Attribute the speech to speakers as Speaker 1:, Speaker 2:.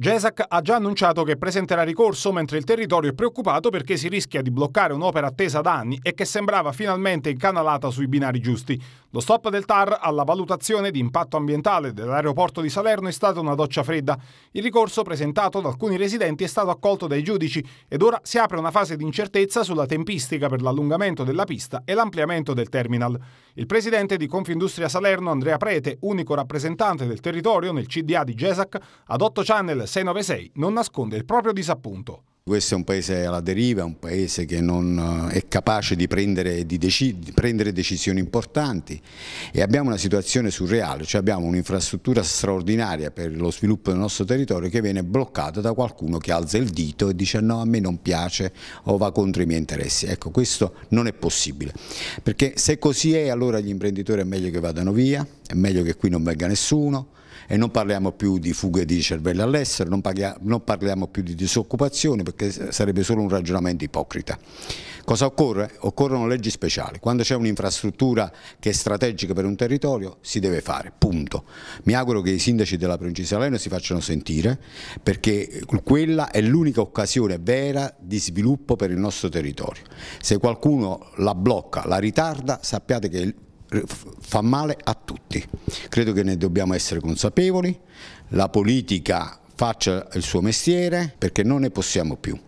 Speaker 1: GESAC ha già annunciato che presenterà ricorso mentre il territorio è preoccupato perché si rischia di bloccare un'opera attesa da anni e che sembrava finalmente incanalata sui binari giusti. Lo stop del TAR alla valutazione di impatto ambientale dell'aeroporto di Salerno è stata una doccia fredda. Il ricorso presentato da alcuni residenti è stato accolto dai giudici ed ora si apre una fase di incertezza sulla tempistica per l'allungamento della pista e l'ampliamento del terminal. Il presidente di Confindustria Salerno Andrea Prete, unico rappresentante del territorio nel CDA di GESAC, ad 8 channel 696 non nasconde il proprio disappunto.
Speaker 2: Questo è un paese alla deriva, un paese che non eh, è capace di prendere, di di prendere decisioni importanti e abbiamo una situazione surreale, cioè abbiamo un'infrastruttura straordinaria per lo sviluppo del nostro territorio che viene bloccata da qualcuno che alza il dito e dice no a me non piace o va contro i miei interessi. Ecco, questo non è possibile, perché se così è allora gli imprenditori è meglio che vadano via, è meglio che qui non venga nessuno e non parliamo più di fughe di cervelli all'estero, non, non, parliamo più di disoccupazione perché sarebbe solo un ragionamento ipocrita. Cosa occorre? Occorrono leggi speciali, quando c'è un'infrastruttura che è strategica per un territorio si deve fare, punto. Mi auguro che i sindaci della provincia di Salerno si facciano sentire perché quella è l'unica occasione vera di sviluppo per il nostro territorio. Se qualcuno la blocca, la ritarda, sappiate che eh, fa male a tutti. Credo che ne dobbiamo essere consapevoli, la politica faccia il suo mestiere perché non ne possiamo più.